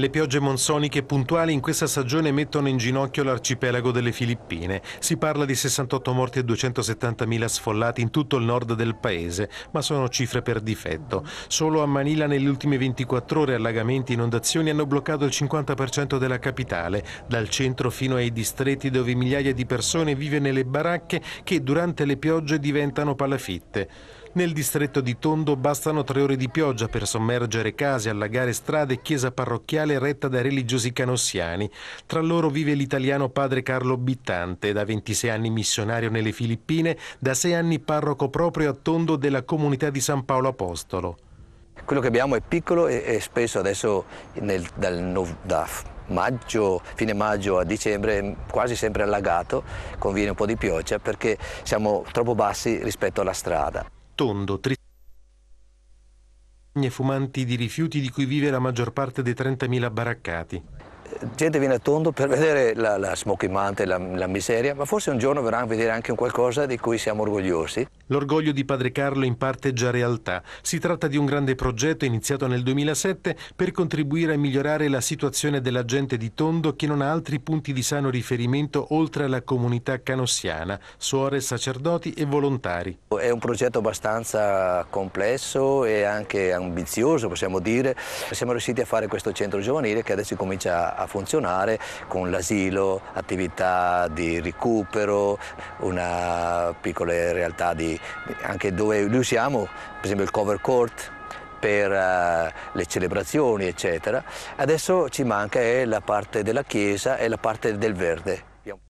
Le piogge monsoniche puntuali in questa stagione mettono in ginocchio l'arcipelago delle Filippine. Si parla di 68 morti e 270.000 sfollati in tutto il nord del paese, ma sono cifre per difetto. Solo a Manila nelle ultime 24 ore allagamenti e inondazioni hanno bloccato il 50% della capitale, dal centro fino ai distretti dove migliaia di persone vive nelle baracche che durante le piogge diventano palafitte. Nel distretto di Tondo bastano tre ore di pioggia per sommergere case, allagare strade e chiesa parrocchiale retta da religiosi canossiani. Tra loro vive l'italiano padre Carlo Bittante, da 26 anni missionario nelle Filippine, da 6 anni parroco proprio a Tondo della comunità di San Paolo Apostolo. Quello che abbiamo è piccolo e, e spesso adesso nel, dal, da maggio, fine maggio a dicembre è quasi sempre allagato, conviene un po' di pioggia perché siamo troppo bassi rispetto alla strada tondo, tristagne fumanti di rifiuti di cui vive la maggior parte dei 30.000 baraccati gente viene a tondo per vedere la, la smocchinante, la, la miseria, ma forse un giorno verranno a vedere anche un qualcosa di cui siamo orgogliosi. L'orgoglio di Padre Carlo in parte è già realtà. Si tratta di un grande progetto iniziato nel 2007 per contribuire a migliorare la situazione della gente di Tondo che non ha altri punti di sano riferimento oltre alla comunità canossiana, suore, sacerdoti e volontari. È un progetto abbastanza complesso e anche ambizioso, possiamo dire. Siamo riusciti a fare questo centro giovanile che adesso comincia a funzionare con l'asilo, attività di recupero, una piccola realtà di, anche dove li usiamo, per esempio il cover court per eh, le celebrazioni eccetera. Adesso ci manca eh, la parte della chiesa e la parte del verde.